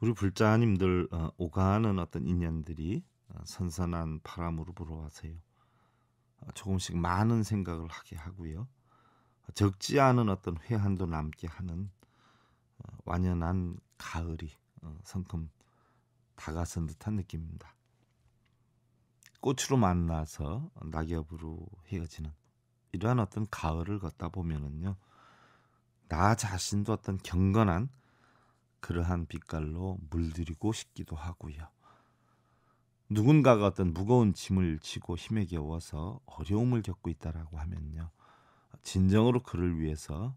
우리 불자님들 어, 오가는 어떤 인연들이 어, 선선한 바람으로 불어와서요. 어, 조금씩 많은 생각을 하게 하고요. 적지 않은 어떤 회한도 남게 하는 어, 완연한 가을이 성큼 다가선 듯한 느낌입니다. 꽃으로 만나서 낙엽으로 헤어지는 이러한 어떤 가을을 걷다 보면은요. 나 자신도 어떤 경건한 그러한 빛깔로 물들이고 싶기도 하고요. 누군가가 어떤 무거운 짐을 지고 힘에 겨워서 어려움을 겪고 있다라고 하면요. 진정으로 그를 위해서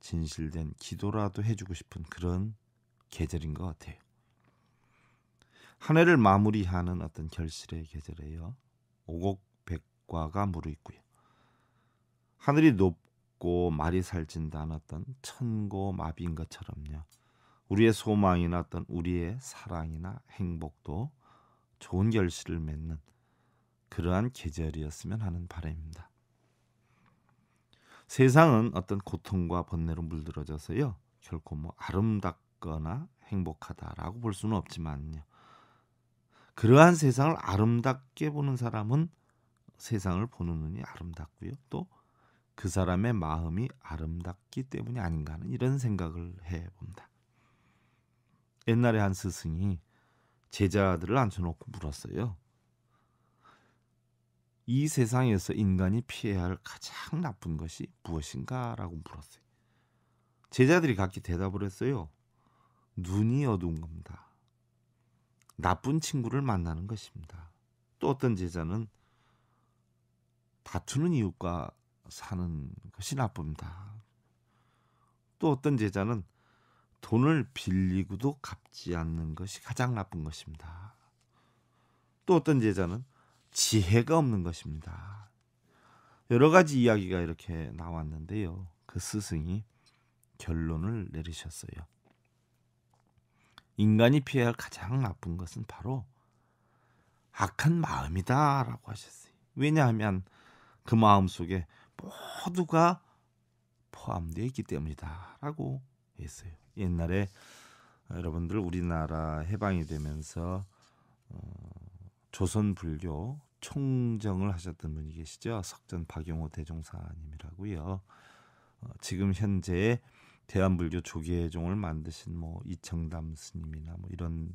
진실된 기도라도 해주고 싶은 그런 계절인 것 같아요. 한 해를 마무리하는 어떤 결실의 계절에요. 오곡백과가 무르익고요. 하늘이 높고 말이 살진다 않았던 천고 마비인 것처럼요. 우리의 소망이나 어떤 우리의 사랑이나 행복도 좋은 결실을 맺는 그러한 계절이었으면 하는 바람입니다. 세상은 어떤 고통과 번뇌로 물들어져서요. 결코 뭐 아름답거나 행복하다라고 볼 수는 없지만요. 그러한 세상을 아름답게 보는 사람은 세상을 보는 눈이 아름답고요. 또 그 사람의 마음이 아름답기 때문이 아닌가 하는 이런 생각을 해 봅니다. 옛날에 한 스승이 제자들을 앉혀놓고 물었어요. 이 세상에서 인간이 피해야 할 가장 나쁜 것이 무엇인가라고 물었어요. 제자들이 각기 대답을 했어요. 눈이 어두운 겁니다. 나쁜 친구를 만나는 것입니다. 또 어떤 제자는 다투는 이웃과 사는 것이 나쁩니다. 또 어떤 제자는 돈을 빌리고도 갚지 않는 것이 가장 나쁜 것입니다. 또 어떤 제자는 지혜가 없는 것입니다. 여러 가지 이야기가 이렇게 나왔는데요. 그 스승이 결론을 내리셨어요. 인간이 피해야 할 가장 나쁜 것은 바로 악한 마음이다라고 하셨어요. 왜냐하면 그 마음 속에 모두가 포함되어 있기 때문이다라고 했어요. 옛날에 여러분들 우리나라 해방이 되면서 어, 조선 불교 총정을 하셨던 분이 계시죠. 석전 박용호 대종사님이라고요. 어, 지금 현재 대한불교 조계종을 만드신 뭐 이청담 스님이나 뭐 이런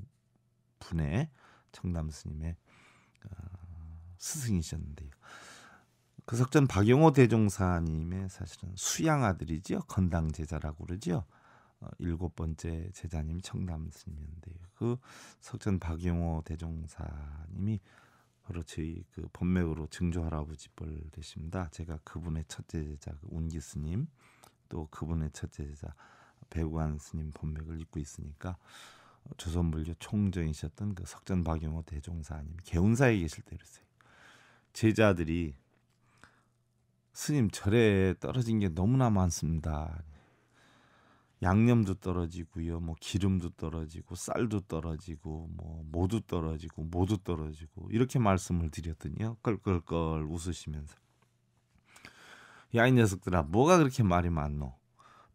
분의 청담 스님의 어, 스승이셨는데요. 그 석전 박용호 대종사님의 사실은 수양 아들이지요. 건당 제자라고 그러지요. 어, 일곱 번째 제자님 청남 스님인데 그 석전 박용호 대종사님이 그렇지 그 본맥으로 증조 할아버지뻘 되십니다. 제가 그분의 첫째 제자 그 운기 스님 또 그분의 첫째 제자 배관 우 스님 본맥을 입고 있으니까 조선불교 총정이셨던 그 석전 박용호 대종사님 개운사에 계실 때 그랬어요. 제자들이 스님 절에 떨어진 게 너무나 많습니다. 양념도 떨어지고요. 뭐 기름도 떨어지고 쌀도 떨어지고 뭐 모두 떨어지고 모두 떨어지고 이렇게 말씀을 드렸더니요. 껄껄껄 웃으시면서 야 이 녀석들아 뭐가 그렇게 말이 많노?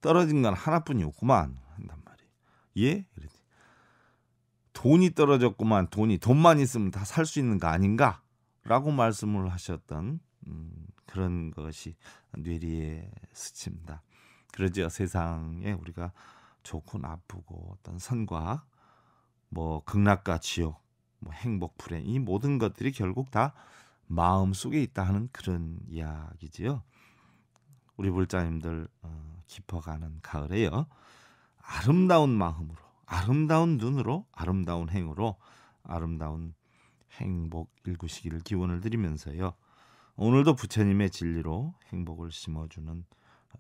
떨어진 건 하나뿐이었구만 한단 말이에요. 예? 이랬지. 돈이 떨어졌구만 돈이 돈만 있으면 다 살 수 있는 거 아닌가? 라고 말씀을 하셨던 음, 그런 것이 뇌리에 스칩니다. 그러죠 세상에 우리가 좋고 나쁘고 어떤 선과 뭐 극락과 지옥, 뭐 행복 불행 이 모든 것들이 결국 다 마음 속에 있다 하는 그런 이야기지요. 우리 불자님들 어, 깊어가는 가을에요. 아름다운 마음으로, 아름다운 눈으로, 아름다운 행으로, 아름다운 행복 일구시기를 기원을 드리면서요. 오늘도 부처님의 진리로 행복을 심어주는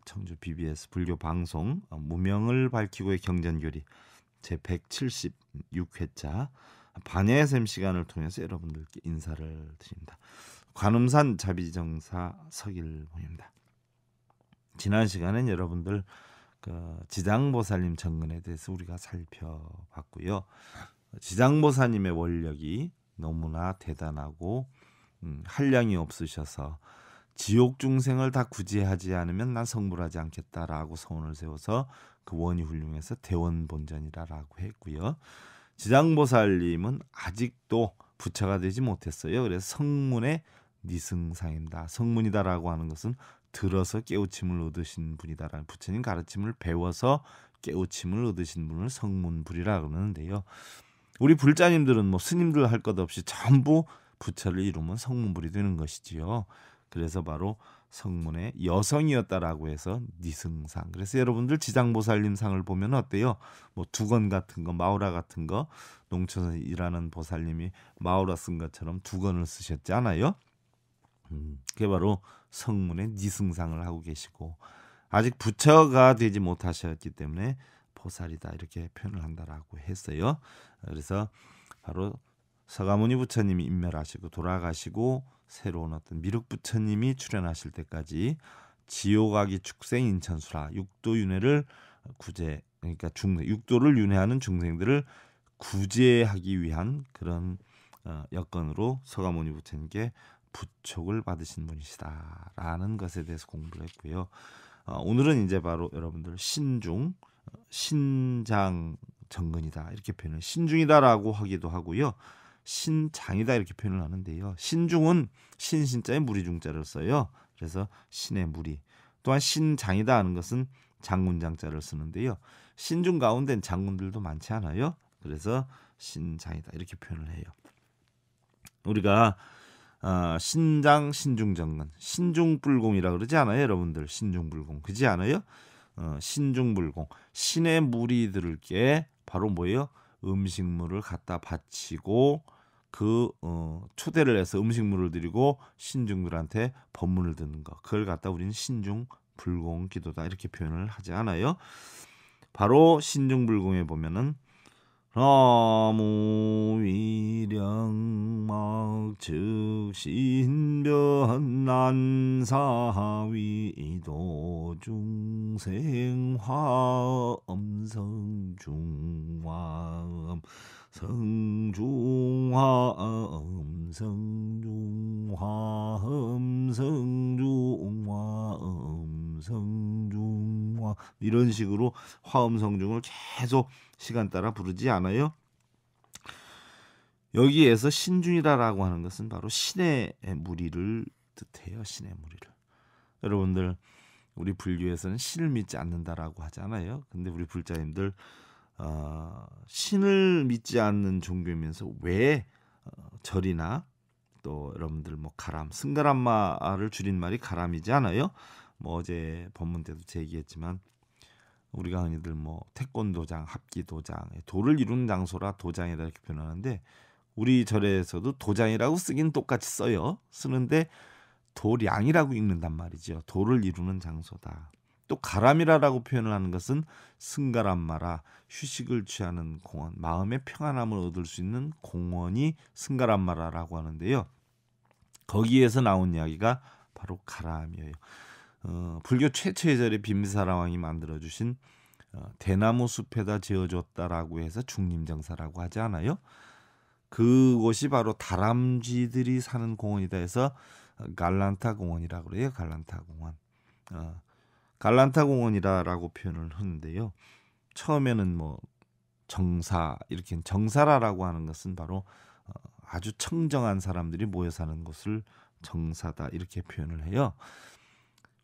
청주 BBS 불교 방송 어, 무명을 밝히고의 경전교리 제 176회차 반야샘 시간을 통해서 여러분들께 인사를 드립니다. 관음산 자비정사 서길봉입니다. 지난 시간엔 여러분들 그 지장보살님 정근에 대해서 우리가 살펴봤고요. 지장보살님의 원력이 너무나 대단하고 음, 한량이 없으셔서 지옥 중생을 다 구제하지 않으면 난 성불하지 않겠다라고 서원을 세워서 그 원이 훌륭해서 대원 본전이다라고 했고요. 지장보살님은 아직도 부처가 되지 못했어요. 그래서 성문의 니승상입니다. 성문이다라고 하는 것은 들어서 깨우침을 얻으신 분이다라는 부처님 가르침을 배워서 깨우침을 얻으신 분을 성문불이라 그러는데요. 우리 불자님들은 뭐 스님들 할 것 없이 전부 부처를 이루면 성문불이 되는 것이지요. 그래서 바로 성문의 여성이었다라고 해서 니승상. 그래서 여러분들 지장보살님 상을 보면 어때요? 뭐 두건 같은 거, 마우라 같은 거, 농촌에서 일하는 보살님이 마우라 쓴 것처럼 두건을 쓰셨지 않아요? 음, 그게 바로 성문의 니승상을 하고 계시고 아직 부처가 되지 못하셨기 때문에 보살이다 이렇게 표현을 한다라고 했어요. 그래서 바로 서가모니 부처님이 임멸하시고 돌아가시고 새로운 어떤 미륵부처님이 출연하실 때까지 지옥아기 축생 인천수라 육도 윤회를 구제 그러니까 중 육도를 윤회하는 중생들을 구제하기 위한 그런 어, 여건으로 서가모니 부처님께 부촉을 받으신 분이시다라는 것에 대해서 공부를 했고요. 어, 오늘은 이제 바로 여러분들 신중 어, 신장 정근이다 이렇게 표현을 신중이다라고 하기도 하고요. 신장이다 이렇게 표현을 하는데요. 신중은 신신자의 무리중자를 써요. 그래서 신의 무리. 또한 신장이다 하는 것은 장군장자를 쓰는데요. 신중 가운데 장군들도 많지 않아요. 그래서 신장이다 이렇게 표현을 해요. 우리가 어, 신장 신중정근 신중불공이라 그러지 않아요, 여러분들? 신중불공 그지 않아요? 어, 신중불공 신의 무리들께 바로 뭐예요? 음식물을 갖다 바치고 그 어, 초대를 해서 음식물을 드리고 신중들한테 법문을 듣는 거 그걸 갖다 우리는 신중 불공 기도다 이렇게 표현을 하지 않아요. 바로 신중 불공에 보면은 라무위량막 즉신변난사위도 중생화엄성 중화음 성중화음 성중화음 성 이런 식으로 화음 성중을 계속 시간 따라 부르지 않아요. 여기에서 신중이다라고 하는 것은 바로 신의 무리를 뜻해요. 신의 무리를. 여러분들 우리 불교에서는 신을 믿지 않는다라고 하잖아요. 근데 우리 불자님들 어, 신을 믿지 않는 종교면서 왜 어, 절이나 또 여러분들 뭐 가람, 승가람마를 줄인 말이 가람이지 않아요? 뭐 어제 법문 때도 제기했지만 우리가 흔히들 뭐 태권도장, 합기도장, 도를 이루는 장소라 도장이라 이렇게 표현하는데 우리 절에서도 도장이라고 쓰긴 똑같이 써요. 쓰는데 도량이라고 읽는단 말이죠. 도를 이루는 장소다. 또 가람이라라고 표현을 하는 것은 승가람마라 휴식을 취하는 공원, 마음의 평안함을 얻을 수 있는 공원이 승가람마라라고 하는데요. 거기에서 나온 이야기가 바로 가람이에요. 어, 불교 최초의 절에 빔사라왕이 만들어주신 어, 대나무 숲에다 지어줬다라고 해서 중림정사라고 하지 않아요? 그곳이 바로 다람쥐들이 사는 공원이다 해서 갈란타 공원이라고 그래요. 갈란타 공원. 어, 갈란타 공원이라라고 표현을 하는데요. 처음에는 뭐 정사 이렇게 정사라라고 하는 것은 바로 어, 아주 청정한 사람들이 모여 사는 곳을 정사다 이렇게 표현을 해요.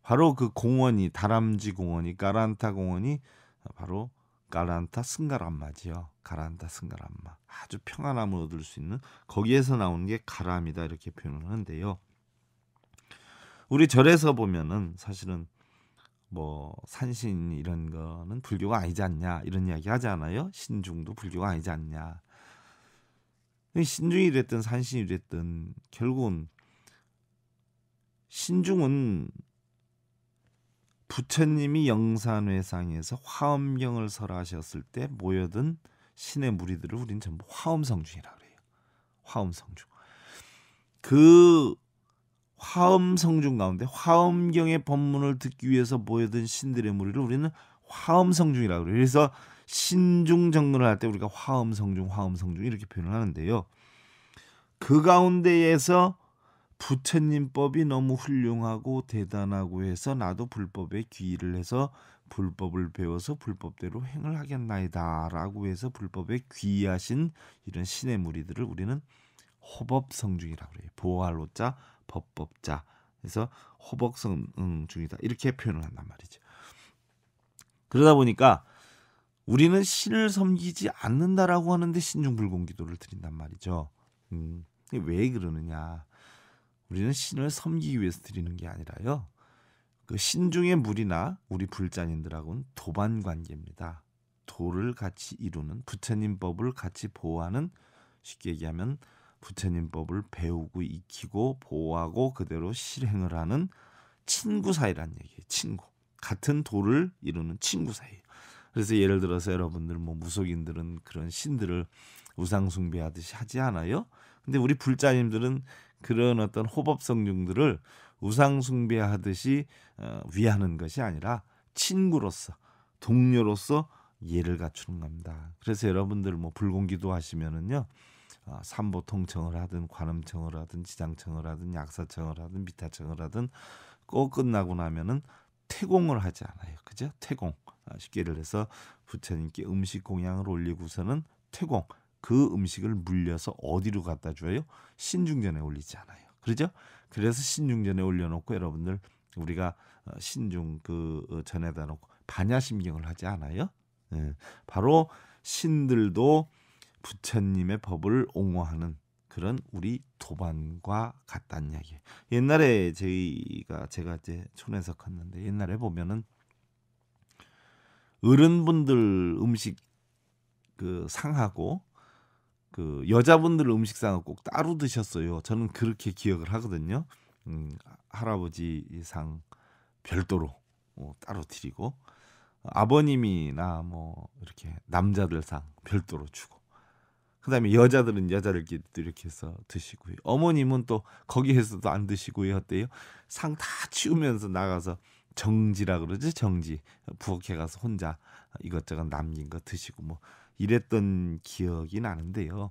바로 그 공원이 다람쥐 공원이 까란타 공원이 바로 까란타 승가람마지요. 까란타 승가람마. 아주 평안함을 얻을 수 있는 거기에서 나오는게 가람이다 이렇게 표현을 하는데요. 우리 절에서 보면은 사실은 뭐 산신 이런 거는 불교가 아니지 않냐 이런 이야기 하지 않아요? 신중도 불교가 아니지 않냐. 신중이 됐든 산신이 됐든 결국은 신중은 부처님이 영산회상에서 화엄경을 설하셨을 때 모여든 신의 무리들을 우리는 전부 화엄성중이라 그래요. 화엄성중. 그 화엄성중 가운데 화엄경의 법문을 듣기 위해서 모여든 신들의 무리를 우리는 화엄성중이라 그래요. 그래서 신중정근을 할 때 우리가 화엄성중, 화엄성중 이렇게 표현을 하는데요. 그 가운데에서 부처님법이 너무 훌륭하고 대단하고 해서 나도 불법에 귀의를 해서 불법을 배워서 불법대로 행을 하겠나이다라고 해서 불법에 귀의하신 이런 신의 무리들을 우리는 호법성중이라고 해요 보활로자 법법자 그래서 호법성중이다 이렇게 표현을 한단 말이죠. 그러다 보니까 우리는 신을 섬기지 않는다라고 하는데 신중불공기도를 드린단 말이죠. 음, 왜 그러느냐? 우리는 신을 섬기기 위해서 드리는 게 아니라요. 그 신중의 물이나 우리 불자님들하고는 도반 관계입니다. 도를 같이 이루는 부처님법을 같이 보호하는 쉽게 얘기하면 부처님법을 배우고 익히고 보호하고 그대로 실행을 하는 친구 사이란 얘기예요. 친구 같은 도를 이루는 친구 사이. 그래서 예를 들어서 여러분들 뭐 무속인들은 그런 신들을 우상 숭배하듯이 하지 않아요. 근데 우리 불자님들은 그런 어떤 호법성중들을 우상숭배하듯이 어, 위하는 것이 아니라 친구로서 동료로서 예를 갖추는 겁니다. 그래서 여러분들 뭐 불공기도 하시면은요. 어, 삼보 통청을 하든 관음청을 하든 지장청을 하든 약사청을 하든 미타청을 하든 꼭 끝나고 나면은 태공을 하지 않아요. 그죠? 태공. 아, 쉽게 예를 해서 부처님께 음식 공양을 올리고서는 태공 그 음식을 물려서 어디로 갖다 줘요? 신중전에 올리지 않아요. 그렇죠? 그래서 신중전에 올려놓고 여러분들 우리가 어, 신중 그 어, 전에다 놓고 반야심경을 하지 않아요. 예. 바로 신들도 부처님의 법을 옹호하는 그런 우리 도반과 같다는 이야기예요. 옛날에 저희가 제가 이제 촌에서 컸는데 옛날에 보면은 어른분들 음식 그 상하고 그 여자분들 음식상은 꼭 따로 드셨어요. 저는 그렇게 기억을 하거든요. 음, 할아버지 상 별도로 뭐 따로 드리고 아버님이나 뭐 이렇게 남자들 상 별도로 주고 그다음에 여자들은 여자들끼리 이렇게 해서 드시고요. 어머님은 또 거기에서도 안 드시고요. 어때요? 상 다 치우면서 나가서 정지라 그러지 정지 부엌에 가서 혼자 이것저것 남긴 거 드시고 뭐 이랬던 기억이 나는데요.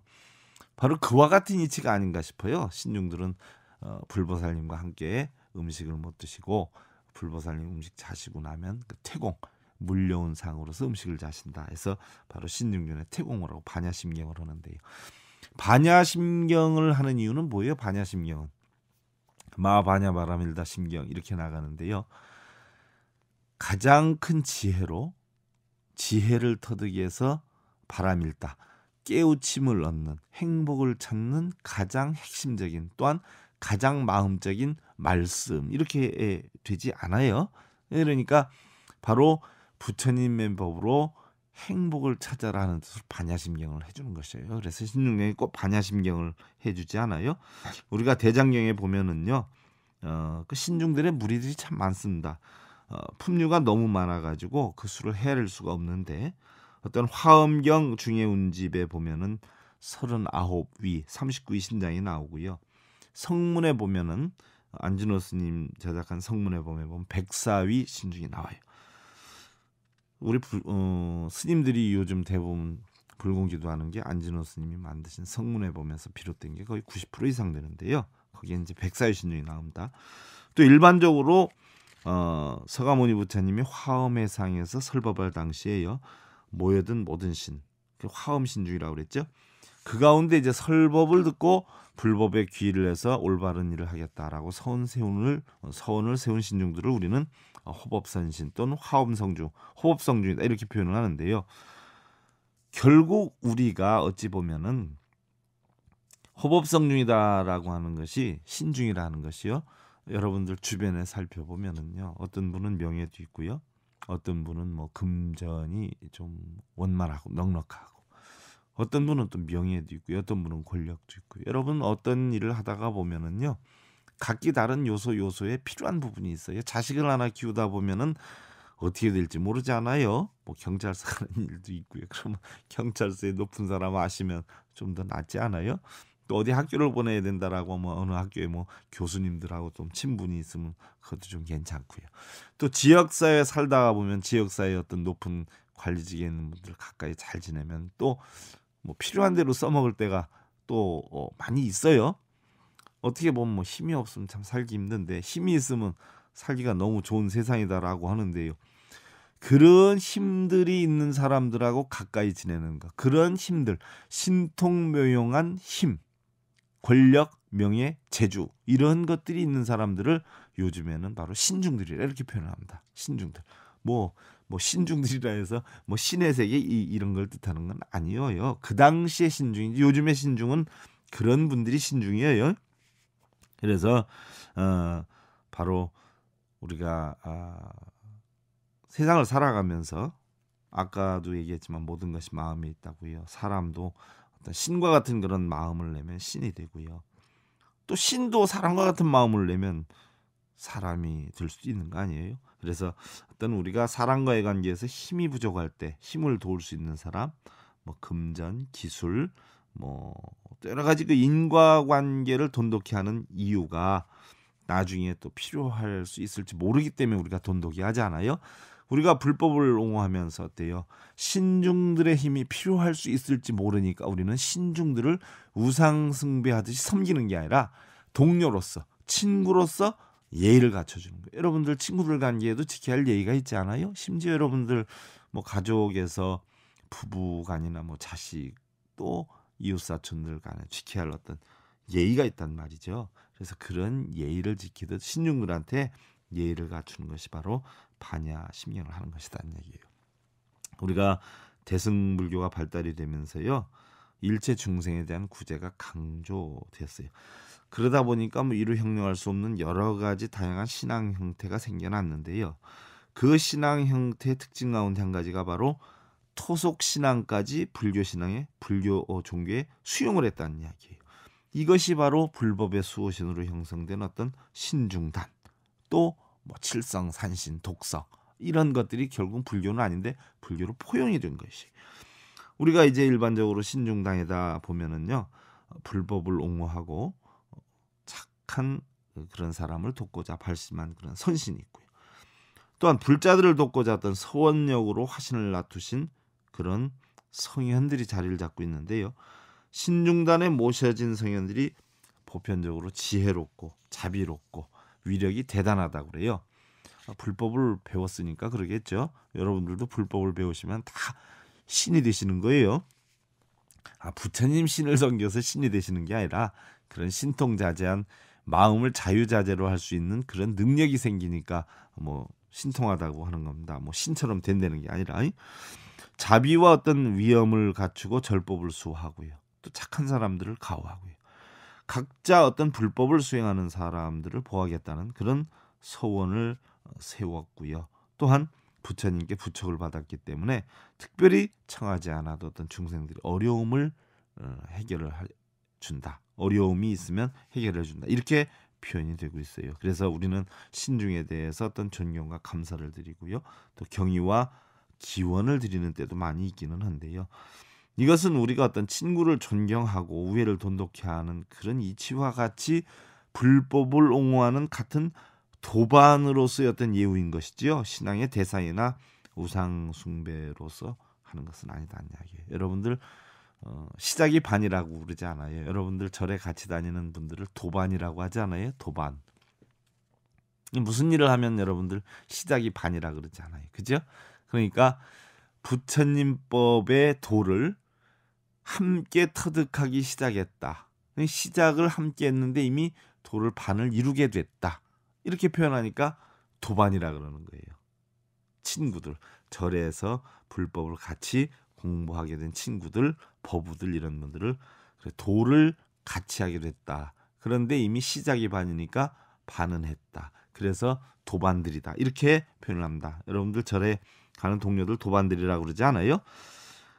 바로 그와 같은 이치가 아닌가 싶어요. 신중들은 어, 불보살님과 함께 음식을 못 드시고 불보살님 음식 자시고 나면 그 태공 물려온 상으로서 음식을 자신다 해서 바로 신중전의 태공으로 반야심경을 하는데요. 반야심경을 하는 이유는 뭐예요? 반야심경은 마반야 바라밀다 심경 이렇게 나가는데요. 가장 큰 지혜로 지혜를 터득해서 바람일다. 깨우침을 얻는 행복을 찾는 가장 핵심적인 또한 가장 마음적인 말씀 이렇게 예, 되지 않아요. 예, 그러니까 바로 부처님의 법으로 행복을 찾아라 하는 뜻으로 반야심경을 해주는 것이에요. 그래서 신중경이 꼭 반야심경을 해주지 않아요. 우리가 대장경에 보면은요, 어, 그 신중들의 무리들이 참 많습니다. 어, 품류가 너무 많아가지고 그 수를 헤아릴 수가 없는데 어떤 화엄경 중예운집에 보면은 서른아홉 위 삼십구 위 신장이 나오고요. 성문에 보면은 안진호 스님 제작한 성문에 보면 백사위 신중이 나와요. 우리 불, 어, 스님들이 요즘 대부분 불공지도 하는 게 안진호 스님이 만드신 성문에 보면서 비롯된 게 거의 구십 프로 이상 되는데요. 거기에 이제 백사위 신중이 나옵니다. 또 일반적으로 어, 서가모니 부처님이 화엄회상에서 설법할 당시에요. 모여든 모든 신화엄신중이라고 그 그랬죠. 그 가운데 이제 설법을 듣고 불법에 귀를 해서 올바른 일을 하겠다라고 서원 세운을 서원을 세운 신중들을 우리는 호법선신 또는 화엄성중, 호법성중이다 이렇게 표현을 하는데요. 결국 우리가 어찌 보면은 호법성중이다라고 하는 것이 신중이라는 것이요. 여러분들 주변에 살펴보면은요. 어떤 분은 명예도 있고요. 어떤 분은 뭐 금전이 좀 원만하고 넉넉하고 어떤 분은 또 명예도 있고 어떤 분은 권력도 있고 여러분 어떤 일을 하다가 보면은요 각기 다른 요소 요소에 필요한 부분이 있어요 자식을 하나 키우다 보면은 어떻게 될지 모르잖아요뭐 경찰서 하는 일도 있고요 그러면 경찰서에 높은 사람 아시면 좀 더 낫지 않아요 또 어디 학교를 보내야 된다라고 뭐 어느 학교에 뭐 교수님들하고 좀 친분이 있으면 그것도 좀 괜찮고요. 또 지역 사회 살다가 보면 지역 사회 어떤 높은 관리직에 있는 분들 가까이 잘 지내면 또 뭐 필요한 대로 써먹을 때가 또 어, 많이 있어요. 어떻게 보면 뭐 힘이 없으면 참 살기 힘든데 힘이 있으면 살기가 너무 좋은 세상이다라고 하는데요. 그런 힘들이 있는 사람들하고 가까이 지내는 것, 그런 힘들, 신통묘용한 힘, 권력, 명예, 재주 이런 것들이 있는 사람들을 요즘에는 바로 신중들이라 이렇게 표현을 합니다. 신중들. 뭐뭐 뭐 신중들이라 해서 뭐 신의 세계 이, 이런 걸 뜻하는 건 아니에요. 그 당시의 신중이지 요즘의 신중은 그런 분들이 신중이에요. 그래서 어 바로 우리가 아, 세상을 살아가면서 아까도 얘기했지만 모든 것이 마음에 있다고요. 사람도 어떤 신과 같은 그런 마음을 내면 신이 되고요. 또 신도 사람과 같은 마음을 내면 사람이 될 수 있는 거 아니에요? 그래서 어떤 우리가 사람과의 관계에서 힘이 부족할 때 힘을 도울 수 있는 사람, 뭐 금전, 기술, 뭐 여러 가지 그 인과관계를 돈독히 하는 이유가 나중에 또 필요할 수 있을지 모르기 때문에 우리가 돈독히 하지 않아요? 우리가 불법을 옹호하면서 어때요? 신중들의 힘이 필요할 수 있을지 모르니까 우리는 신중들을 우상 승배하듯이 섬기는 게 아니라 동료로서 친구로서 예의를 갖춰주는 거예요. 여러분들 친구들 관계에도 지켜야 할 예의가 있지 않아요? 심지어 여러분들 뭐 가족에서 부부간이나 뭐 자식 또 이웃사촌들 간에 지켜야 할 어떤 예의가 있단 말이죠. 그래서 그런 예의를 지키듯 신중들한테 예의를 갖추는 것이 바로 반야 심령을 하는 것이다는 얘기예요. 우리가 대승불교가 발달이 되면서요. 일체 중생에 대한 구제가 강조됐어요 그러다 보니까 뭐 이루 형용할 수 없는 여러 가지 다양한 신앙 형태가 생겨났는데요. 그 신앙 형태의 특징 가운데 한 가지가 바로 토속 신앙까지 불교 신앙의 불교 종교에 수용을 했다는 이야기예요. 이것이 바로 불법의 수호신으로 형성된 어떤 신중단 또뭐 칠성, 산신, 독성 이런 것들이 결국 불교는 아닌데 불교로 포용이 된 것이 우리가 이제 일반적으로 신중당에다 보면은요 불법을 옹호하고 착한 그런 사람을 돕고자 발심한 그런 선신이 있고요. 또한 불자들을 돕고자 했던 서원역으로 화신을 놔두신 그런 성현들이 자리를 잡고 있는데요. 신중단에 모셔진 성현들이 보편적으로 지혜롭고 자비롭고 위력이 대단하다고 그래요. 아, 불법을 배웠으니까 그러겠죠. 여러분들도 불법을 배우시면 다 신이 되시는 거예요. 아, 부처님 신을 섬겨서 신이 되시는 게 아니라 그런 신통자재한 마음을 자유자재로 할 수 있는 그런 능력이 생기니까 뭐 신통하다고 하는 겁니다. 뭐 신처럼 된다는 게 아니라 자비와 어떤 위엄을 갖추고 절법을 수호하고요. 또 착한 사람들을 가호하고요. 각자 어떤 불법을 수행하는 사람들을 보호하겠다는 그런 서원을 어, 세웠고요. 또한 부처님께 부척을 받았기 때문에 특별히 청하지 않아도 어떤 중생들이 어려움을 어, 해결을 준다. 어려움이 있으면 해결해 준다. 이렇게 표현이 되고 있어요. 그래서 우리는 신중에 대해서 어떤 존경과 감사를 드리고요. 또 경의와 기원을 드리는 때도 많이 있기는 한데요. 이것은 우리가 어떤 친구를 존경하고 우애를 돈독히 하는 그런 이치와 같이 불법을 옹호하는 같은 도반으로서의 어떤 예우인 것이지요. 신앙의 대상이나 우상 숭배로서 하는 것은 아니다 이야기. 여러분들 어, 시작이 반이라고 그러지 않아요. 여러분들 절에 같이 다니는 분들을 도반이라고 하지 않아요? 도반. 무슨 일을 하면 여러분들 시작이 반이라 그러지 않아요. 그죠? 그러니까 부처님법의 도를 함께 터득하기 시작했다. 시작을 함께 했는데 이미 도를 반을 이루게 됐다. 이렇게 표현하니까 도반이라 그러는 거예요. 친구들 절에서 불법을 같이 공부하게 된 친구들, 법우들 이런 분들을 도를 같이 하게 됐다. 그런데 이미 시작이 반이니까 반은 했다. 그래서 도반들이다. 이렇게 표현을 합니다. 여러분들 절에 가는 동료들 도반들이라고 그러지 않아요?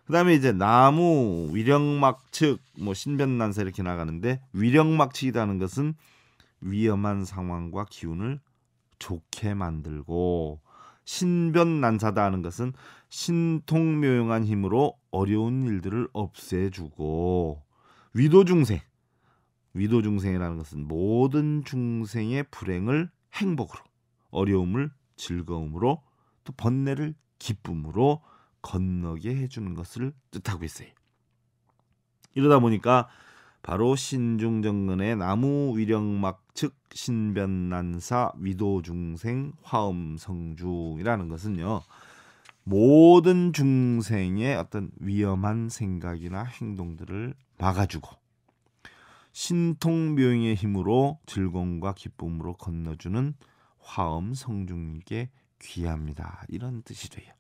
그다음에 이제 나무 위령막측 뭐신변난사 이렇게 나가는데 위령막측이라는 것은 위험한 상황과 기운을 좋게 만들고 신변난사다 하는 것은 신통묘용한 힘으로 어려운 일들을 없애주고 위도중생 위도중생이라는 것은 모든 중생의 불행을 행복으로 어려움을 즐거움으로 또 번뇌를 기쁨으로 건너게 해주는 것을 뜻하고 있어요. 이러다 보니까 바로 신중정근의 나무 위령막 즉 신변난사 위도중생 화음성중이라는 것은요. 모든 중생의 어떤 위험한 생각이나 행동들을 막아주고 신통묘행의 힘으로 즐거움과 기쁨으로 건너주는 화엄 성중님께 귀합니다. 이런 뜻이 돼요.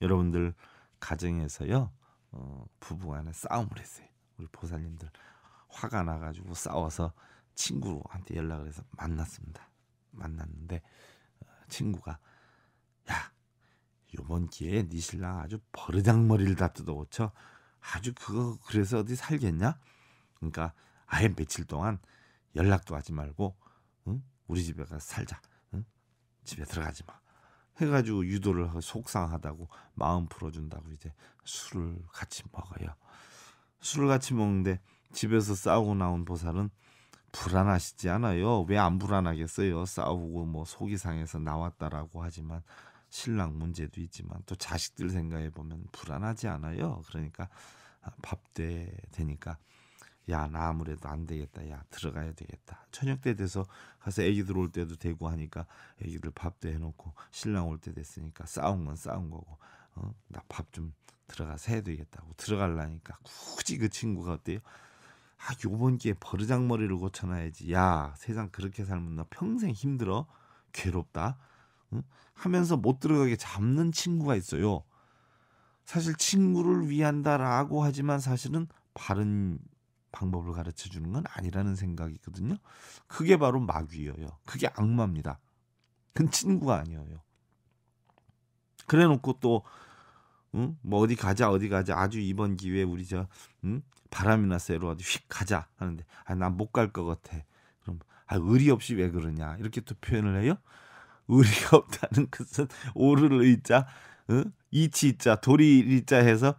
여러분들 가정에서요 어, 부부 간에 싸움을 했어요. 우리 보살님들 화가 나가지고 싸워서 친구한테 연락을 해서 만났습니다. 만났는데 어, 친구가 야 요번 기회에 네 신랑 아주 버르장머리를 다 뜯어고쳐 아주 그거 그래서 어디 살겠냐? 그러니까 아예 며칠 동안 연락도 하지 말고 응? 우리 집에 가서 살자. 응? 집에 들어가지 마. 해가지고 유도를 하고 속상하다고 마음 풀어준다고 이제 술을 같이 먹어요. 술을 같이 먹는데 집에서 싸우고 나온 보살은 불안하시지 않아요. 왜 안 불안하겠어요? 싸우고 뭐 속이 상해서 나왔다라고 하지만 신랑 문제도 있지만 또 자식들 생각해 보면 불안하지 않아요. 그러니까 아, 밥때 되니까 야, 나 아무래도 안 되겠다. 야, 들어가야 되겠다. 저녁 때 돼서 가서 애기들 올 때도 되고 하니까 애기들 밥도 해놓고 신랑 올 때 됐으니까 싸운 건 싸운 거고, 어, 나 밥 좀 들어가서 해야 되겠다고 들어갈라니까 굳이 그 친구가 어때요? 아, 요번 기회에 버르장머리를 고쳐놔야지. 야, 세상 그렇게 살면 나 평생 힘들어. 괴롭다. 응? 하면서 못 들어가게 잡는 친구가 있어요. 사실 친구를 위한다라고 하지만 사실은 바른 방법을 가르쳐 주는 건 아니라는 생각이거든요. 그게 바로 마귀예요. 그게 악마입니다. 그 친구가 아니에요. 그래 놓고 또 응? 뭐 어디 가자 어디 가자 아주 이번 기회에 우리 저 응? 바람이나 쐬러 와도 휙 가자 하는데 아난못 갈 것 같아. 그럼 아 의리 없이 왜 그러냐 이렇게 또 표현을 해요. 의리가 없다는 것은 오를 의자 응? 이치자 도리의자 해서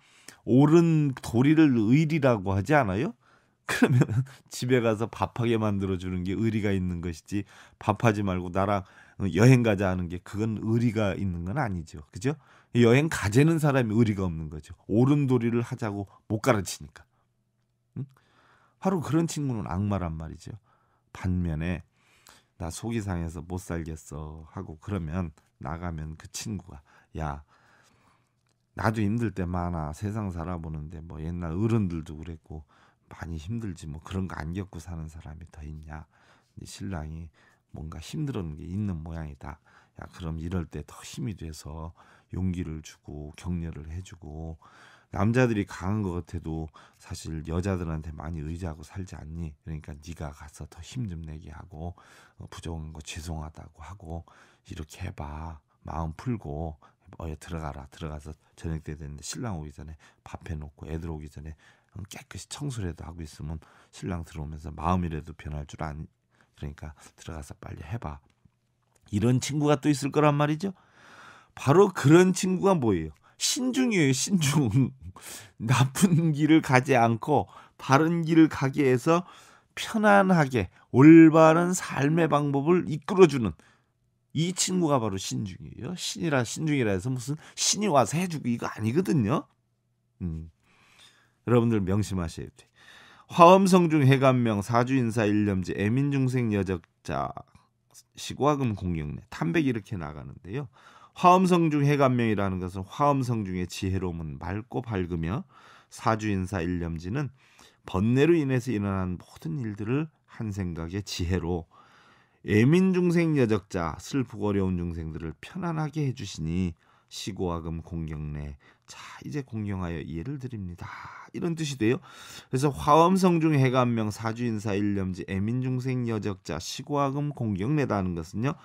오른 도리를 의리라고 하지 않아요? 그러면 집에 가서 밥하게 만들어 주는 게 의리가 있는 것이지 밥하지 말고 나랑 여행 가자 하는 게 그건 의리가 있는 건 아니죠. 그죠? 여행 가재는 사람이 의리가 없는 거죠. 옳은 도리를 하자고 못 가르치니까. 응? 바로 그런 친구는 악마란 말이죠. 반면에 나 속이 상해서 못 살겠어 하고 그러면 나가면 그 친구가 야 나도 힘들 때 많아 세상 살아보는데 뭐 옛날 어른들도 그랬고 많이 힘들지 뭐 그런 거 안 겪고 사는 사람이 더 있냐. 신랑이 뭔가 힘들었는 게 있는 모양이다. 야, 그럼 이럴 때 더 힘이 돼서 용기를 주고 격려를 해주고 남자들이 강한 것 같아도 사실 여자들한테 많이 의지하고 살지 않니? 그러니까 네가 가서 더 힘 좀 내게 하고 어, 부족한 거 죄송하다고 하고 이렇게 해봐 마음 풀고 어여 들어가라 들어가서 저녁 때 됐는데 신랑 오기 전에 밥 해놓고 애들 오기 전에 깨끗이 청소라도 하고 있으면 신랑 들어오면서 마음이라도 변할 줄 아니 그러니까 들어가서 빨리 해봐 이런 친구가 또 있을 거란 말이죠 바로 그런 친구가 뭐예요 신중이에요 신중 나쁜 길을 가지 않고 바른 길을 가게 해서 편안하게 올바른 삶의 방법을 이끌어주는 이 친구가 바로 신중이에요 신이라 신중이라 해서 무슨 신이 와서 해주고 이거 아니거든요 음. 여러분들 명심하셔야 돼 화엄성중 해감명 사주인사 일념지 애민중생 여적자 시과금 공격내 탄백 이렇게 나가는데요. 화엄성중 해감명이라는 것은 화엄성중의 지혜로움은 맑고 밝으며 사주인사 일념지는 번뇌로 인해서 일어난 모든 일들을 한 생각의 지혜로 애민중생 여적자 슬프고 어려운 중생들을 편안하게 해주시니 시고아금 공경내 자, 이제 공경하여 이해를 드립니다. 이런 뜻이 돼요. 그래서 화엄성 중 해관명 사주인사 일념지 애민중생 여적자 시구학금 공경내다는 것은요.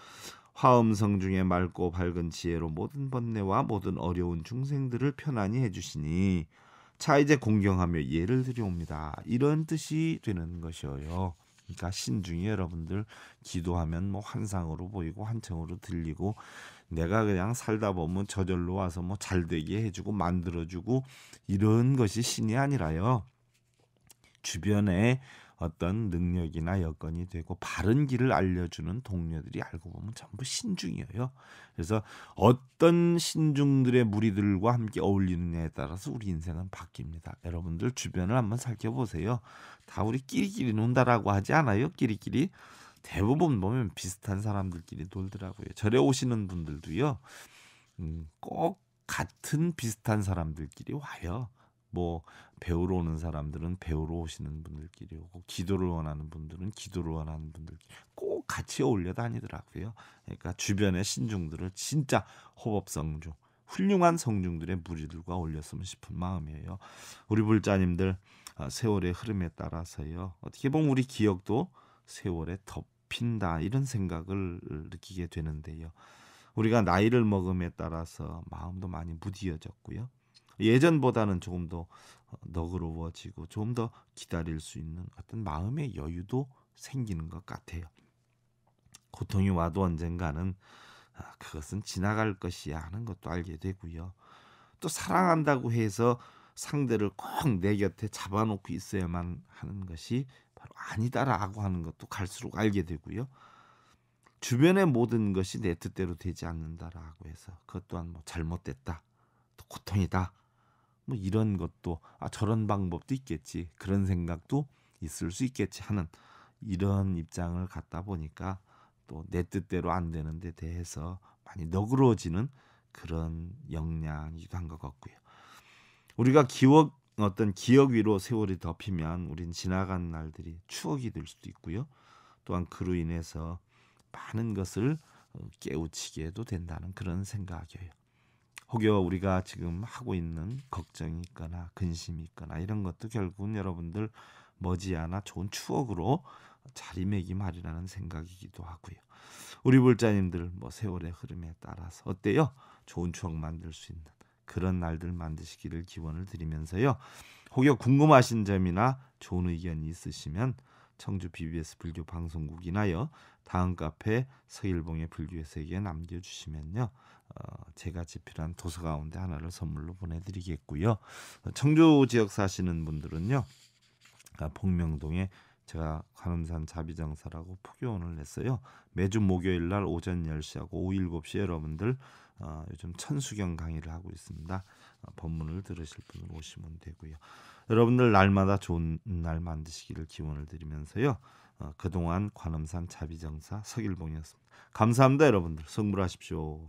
화엄성 중에 맑고 밝은 지혜로 모든 번뇌와 모든 어려운 중생들을 편안히 해주시니 자 이제 공경하며 예를 드려옵니다. 이런 뜻이 되는 것이어요. 그러니까 신중히 여러분들 기도하면 뭐 환상으로 보이고 환청으로 들리고 내가 그냥 살다 보면 저절로 와서 뭐잘 되게 해주고 만들어주고 이런 것이 신이 아니라요. 주변에 어떤 능력이나 여건이 되고 바른 길을 알려주는 동료들이 알고 보면 전부 신중이에요. 그래서 어떤 신중들의 무리들과 함께 어울리느냐에 따라서 우리 인생은 바뀝니다. 여러분들 주변을 한번 살펴보세요. 다 우리 끼리끼리 논다라고 하지 않아요? 끼리끼리. 대부분 보면 비슷한 사람들끼리 놀더라고요. 절에 오시는 분들도요. 음, 꼭 같은 비슷한 사람들끼리 와요. 뭐 배우러 오는 사람들은 배우러 오시는 분들끼리 오고 기도를 원하는 분들은 기도를 원하는 분들끼리 꼭 같이 어울려 다니더라고요. 그러니까 주변의 신중들을 진짜 호법성중 훌륭한 성중들의 무리들과 어울렸으면 싶은 마음이에요. 우리 불자님들 아, 세월의 흐름에 따라서요. 어떻게 보면 우리 기억도 세월에 덮 좁힌다 이런 생각을 느끼게 되는데요. 우리가 나이를 먹음에 따라서 마음도 많이 무디어졌고요. 예전보다는 조금 더 어, 너그러워지고 조금 더 기다릴 수 있는 어떤 마음의 여유도 생기는 것 같아요. 고통이 와도 언젠가는 아, 그것은 지나갈 것이야 하는 것도 알게 되고요. 또 사랑한다고 해서 상대를 꼭 내 곁에 잡아놓고 있어야만 하는 것이 아니다라고 하는 것도 갈수록 알게 되고요. 주변의 모든 것이 내 뜻대로 되지 않는다라고 해서 그것 또한 뭐 잘못됐다, 또 고통이다, 뭐 이런 것도 아 저런 방법도 있겠지, 그런 생각도 있을 수 있겠지 하는 이런 입장을 갖다 보니까 또 내 뜻대로 안 되는데 대해서 많이 너그러워지는 그런 역량이기도한 것 같고요. 우리가 기억 어떤 기억 위로 세월이 덮이면 우린 지나간 날들이 추억이 될 수도 있고요. 또한 그로 인해서 많은 것을 어, 깨우치게도 된다는 그런 생각이에요. 혹여 우리가 지금 하고 있는 걱정이 있거나 근심이 있거나 이런 것도 결국은 여러분들 머지않아 좋은 추억으로 자리매김하리라는 생각이기도 하고요. 우리 불자님들뭐 세월의 흐름에 따라서 어때요? 좋은 추억 만들 수 있는 그런 날들 만드시기를 기원을 드리면서요. 혹여 궁금하신 점이나 좋은 의견이 있으시면 청주 BBS 불교 방송국이나요 다음 카페 서일봉의 불교의 세계에 남겨주시면요 어, 제가 집필한 도서 가운데 하나를 선물로 보내드리겠고요 청주 지역 사시는 분들은요 아, 복명동에 제가 관음산 자비장사라고 포교원을 냈어요 매주 목요일 날 오전 10시하고 오후 7시 여러분들 어, 요즘 천수경 강의를 하고 있습니다. 어, 법문을 들으실 분은 오시면 되고요. 여러분들 날마다 좋은 날 만드시기를 기원을 드리면서요. 어, 그동안 관음산 자비정사 서길봉이었습니다. 감사합니다, 여러분들. 성불하십시오.